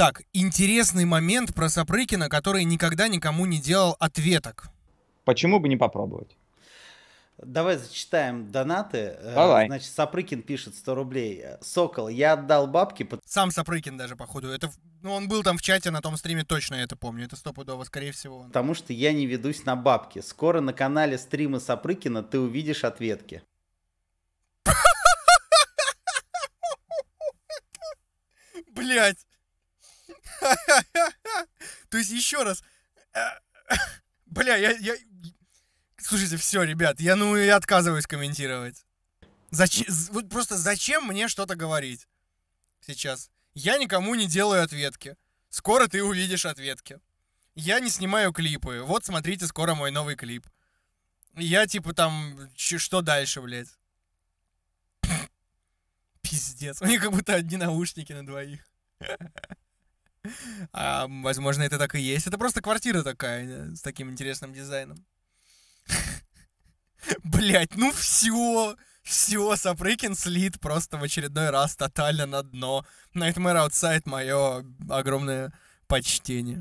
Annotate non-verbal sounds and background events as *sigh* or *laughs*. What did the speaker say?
Так, интересный момент про Сапрыкина, который никогда никому не делал ответок. Почему бы не попробовать? Давай зачитаем донаты. Э, Давай. Значит, Сапрыкин пишет 100 рублей. Сокол, я отдал бабки. Сам Сапрыкин даже, походу. Это, ну, он был там в чате, на том стриме точно я это помню. Это стопудово, скорее всего. Он... Потому что я не ведусь на бабки. Скоро на канале стрима Сапрыкина ты увидишь ответки. *laughs* Блять. *laughs* То есть еще раз. Э, *laughs* бля, я, я... Слушайте, все, ребят, я ну я отказываюсь комментировать. Зачем... Вот просто зачем мне что-то говорить сейчас? Я никому не делаю ответки. Скоро ты увидишь ответки. Я не снимаю клипы. Вот смотрите скоро мой новый клип. Я типа там... Что дальше, блядь? *laughs* Пиздец. У них как будто одни наушники на двоих. А, возможно, это так и есть. Это просто квартира такая, э, с таким интересным дизайном. *laughs* Блять, ну все! Все, Сапрыкин слит просто в очередной раз тотально на дно. Nightmare Outside мое огромное почтение.